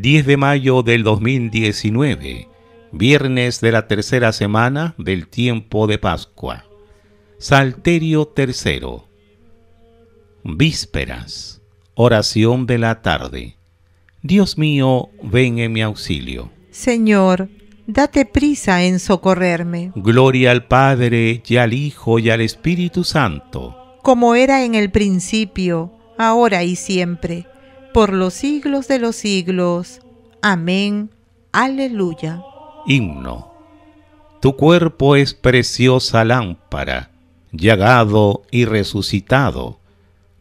10 de mayo del 2019, viernes de la tercera semana del tiempo de Pascua. Salterio tercero. Vísperas. Oración de la tarde. Dios mío, ven en mi auxilio. Señor, date prisa en socorrerme. Gloria al Padre, y al Hijo, y al Espíritu Santo. Como era en el principio, ahora y siempre por los siglos de los siglos. Amén. Aleluya. Himno. Tu cuerpo es preciosa lámpara, llagado y resucitado.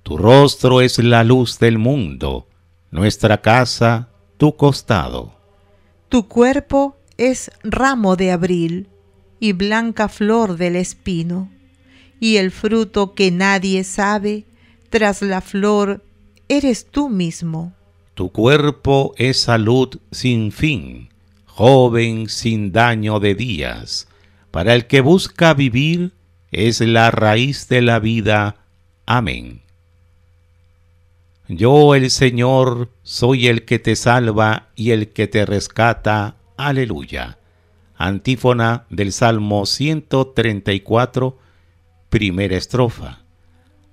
Tu rostro es la luz del mundo, nuestra casa, tu costado. Tu cuerpo es ramo de abril y blanca flor del espino, y el fruto que nadie sabe tras la flor eres tú mismo. Tu cuerpo es salud sin fin, joven sin daño de días. Para el que busca vivir es la raíz de la vida. Amén. Yo el Señor soy el que te salva y el que te rescata. Aleluya. Antífona del Salmo 134, primera estrofa.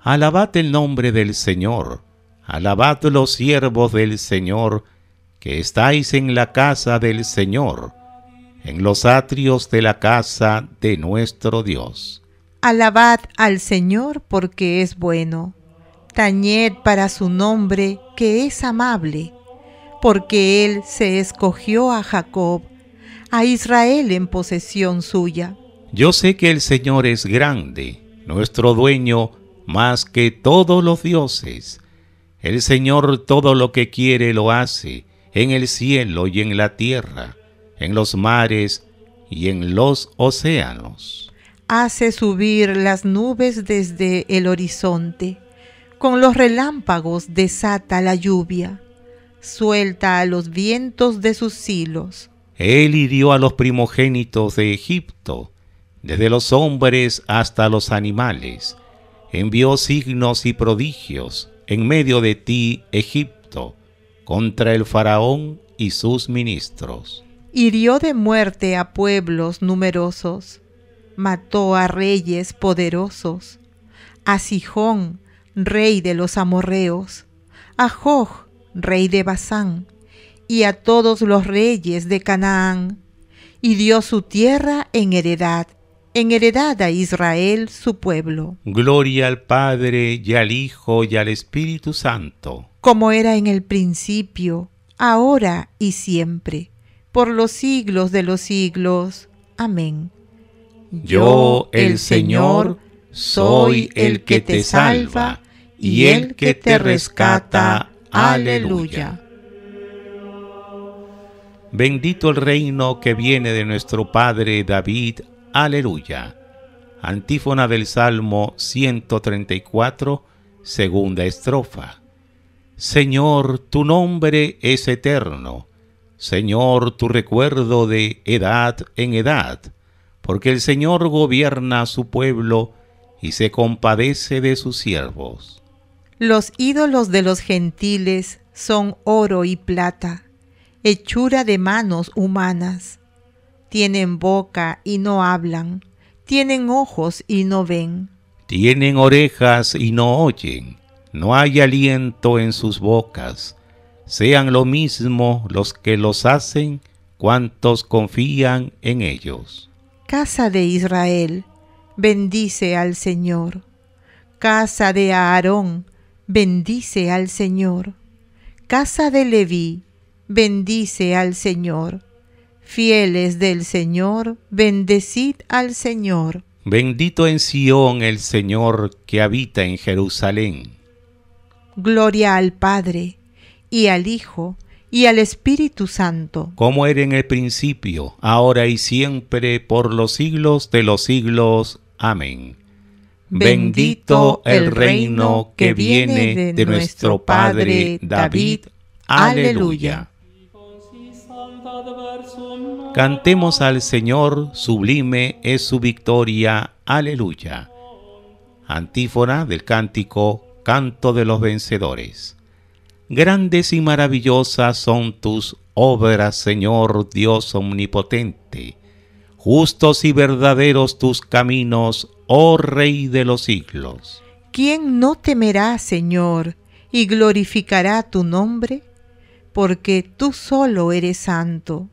alabate el nombre del Señor Alabad los siervos del Señor, que estáis en la casa del Señor, en los atrios de la casa de nuestro Dios. Alabad al Señor porque es bueno. Tañed para su nombre, que es amable, porque Él se escogió a Jacob, a Israel en posesión suya. Yo sé que el Señor es grande, nuestro dueño, más que todos los dioses el Señor todo lo que quiere lo hace, en el cielo y en la tierra, en los mares y en los océanos. Hace subir las nubes desde el horizonte, con los relámpagos desata la lluvia, suelta a los vientos de sus hilos. Él hirió a los primogénitos de Egipto, desde los hombres hasta los animales, envió signos y prodigios, en medio de ti Egipto contra el faraón y sus ministros. Hirió de muerte a pueblos numerosos, mató a reyes poderosos, a Sijón, rey de los amorreos, a Joj, rey de Basán, y a todos los reyes de Canaán, y dio su tierra en heredad en heredad a Israel su pueblo. Gloria al Padre y al Hijo y al Espíritu Santo. Como era en el principio, ahora y siempre, por los siglos de los siglos. Amén. Yo, el Señor, soy el que te salva y el que te rescata. Aleluya. Bendito el reino que viene de nuestro Padre David Aleluya. Antífona del Salmo 134, segunda estrofa. Señor, tu nombre es eterno. Señor, tu recuerdo de edad en edad, porque el Señor gobierna a su pueblo y se compadece de sus siervos. Los ídolos de los gentiles son oro y plata, hechura de manos humanas tienen boca y no hablan, tienen ojos y no ven, tienen orejas y no oyen, no hay aliento en sus bocas. Sean lo mismo los que los hacen cuantos confían en ellos. Casa de Israel, bendice al Señor. Casa de Aarón, bendice al Señor. Casa de Leví, bendice al Señor. Fieles del Señor, bendecid al Señor. Bendito en Sion el Señor que habita en Jerusalén. Gloria al Padre, y al Hijo, y al Espíritu Santo. Como era en el principio, ahora y siempre, por los siglos de los siglos. Amén. Bendito el reino que viene de nuestro Padre David. Aleluya. Cantemos al Señor, sublime es su victoria, aleluya. Antífona del cántico, canto de los vencedores. Grandes y maravillosas son tus obras, Señor Dios omnipotente. Justos y verdaderos tus caminos, oh Rey de los siglos. ¿Quién no temerá, Señor, y glorificará tu nombre? porque tú solo eres santo,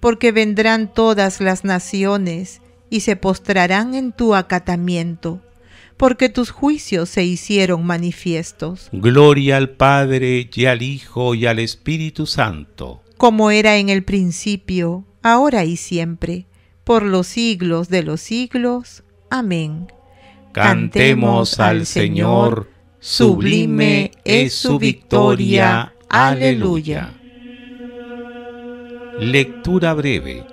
porque vendrán todas las naciones y se postrarán en tu acatamiento, porque tus juicios se hicieron manifiestos. Gloria al Padre y al Hijo y al Espíritu Santo, como era en el principio, ahora y siempre, por los siglos de los siglos. Amén. Cantemos al Señor, sublime es su victoria Aleluya. Lectura breve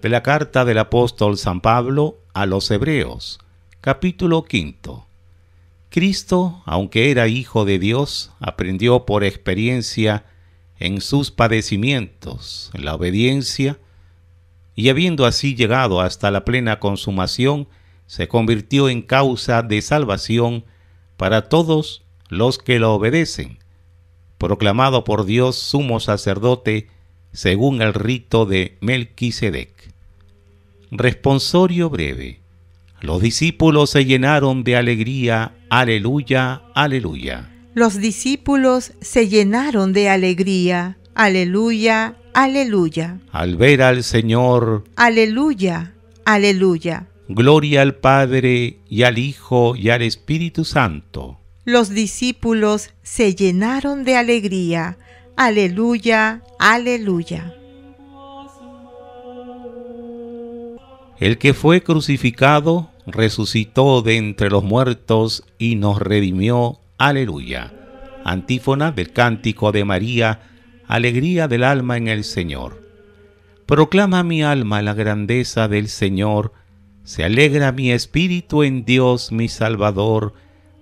de la carta del apóstol San Pablo a los Hebreos, capítulo quinto. Cristo, aunque era hijo de Dios, aprendió por experiencia en sus padecimientos, en la obediencia, y habiendo así llegado hasta la plena consumación, se convirtió en causa de salvación para todos los que lo obedecen proclamado por Dios sumo sacerdote según el rito de Melquisedec. Responsorio breve. Los discípulos se llenaron de alegría. Aleluya, aleluya. Los discípulos se llenaron de alegría. Aleluya, aleluya. Al ver al Señor. Aleluya, aleluya. Gloria al Padre y al Hijo y al Espíritu Santo los discípulos se llenaron de alegría. Aleluya, aleluya. El que fue crucificado resucitó de entre los muertos y nos redimió. Aleluya. Antífona del cántico de María, alegría del alma en el Señor. Proclama mi alma la grandeza del Señor, se alegra mi espíritu en Dios mi Salvador,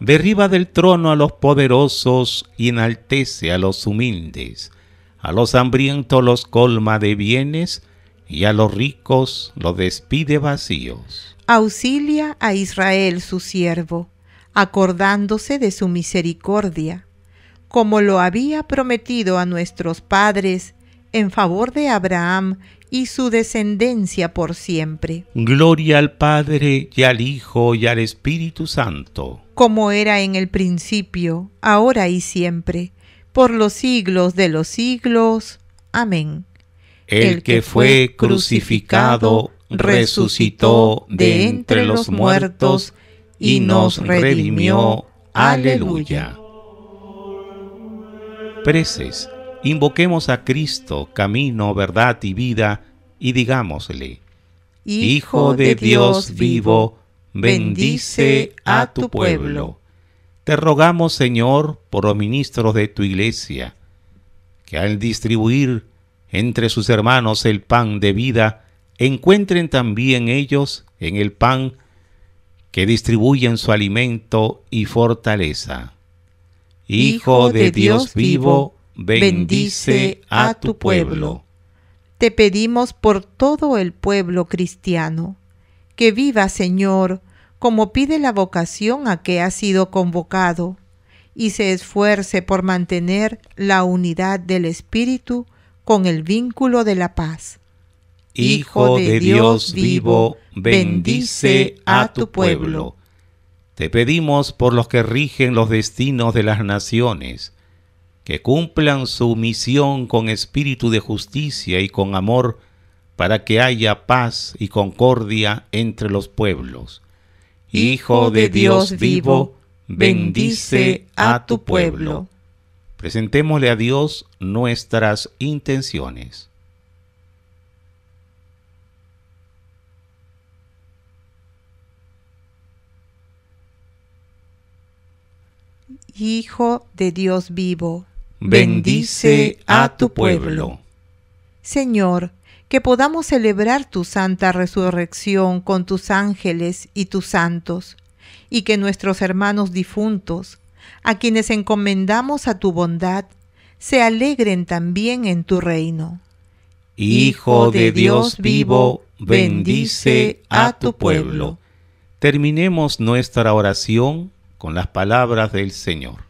derriba del trono a los poderosos y enaltece a los humildes. A los hambrientos los colma de bienes y a los ricos los despide vacíos. Auxilia a Israel su siervo, acordándose de su misericordia, como lo había prometido a nuestros padres en favor de Abraham y su descendencia por siempre. Gloria al Padre y al Hijo y al Espíritu Santo, como era en el principio, ahora y siempre, por los siglos de los siglos. Amén. El, que fue crucificado resucitó de entre los muertos y nos redimió. Aleluya. Preces invoquemos a Cristo, camino, verdad y vida, y digámosle, Hijo de Dios vivo, bendice a tu pueblo. Te rogamos, Señor, por los ministros de tu iglesia, que al distribuir entre sus hermanos el pan de vida, encuentren también ellos en el pan que distribuyen su alimento y fortaleza. Hijo de Dios vivo, bendice a tu pueblo. Te pedimos por todo el pueblo cristiano, que viva, Señor, como pide la vocación a que ha sido convocado, y se esfuerce por mantener la unidad del Espíritu con el vínculo de la paz. Hijo de Dios vivo, bendice a tu pueblo. Te pedimos por los que rigen los destinos de las naciones, que cumplan su misión con espíritu de justicia y con amor para que haya paz y concordia entre los pueblos. Hijo de Dios vivo, bendice a tu pueblo. Presentémosle a Dios nuestras intenciones. Hijo de Dios vivo, bendice a tu pueblo. Señor, que podamos celebrar tu santa resurrección con tus ángeles y tus santos, y que nuestros hermanos difuntos, a quienes encomendamos a tu bondad, se alegren también en tu reino. Hijo de Dios vivo, bendice a tu pueblo. Terminemos nuestra oración con las palabras del Señor.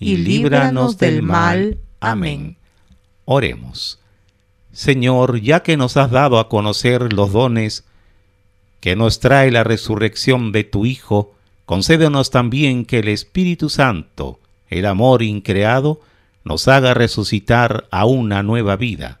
y líbranos del mal. Amén. Oremos. Señor, ya que nos has dado a conocer los dones que nos trae la resurrección de tu Hijo, concédenos también que el Espíritu Santo, el amor increado, nos haga resucitar a una nueva vida.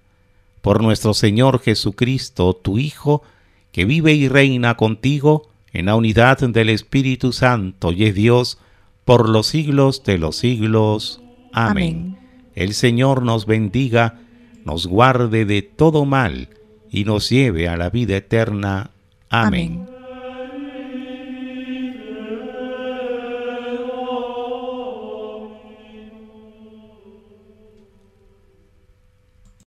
Por nuestro Señor Jesucristo, tu Hijo, que vive y reina contigo en la unidad del Espíritu Santo y es Dios, por los siglos de los siglos. Amén. El Señor nos bendiga, nos guarde de todo mal y nos lleve a la vida eterna. Amén.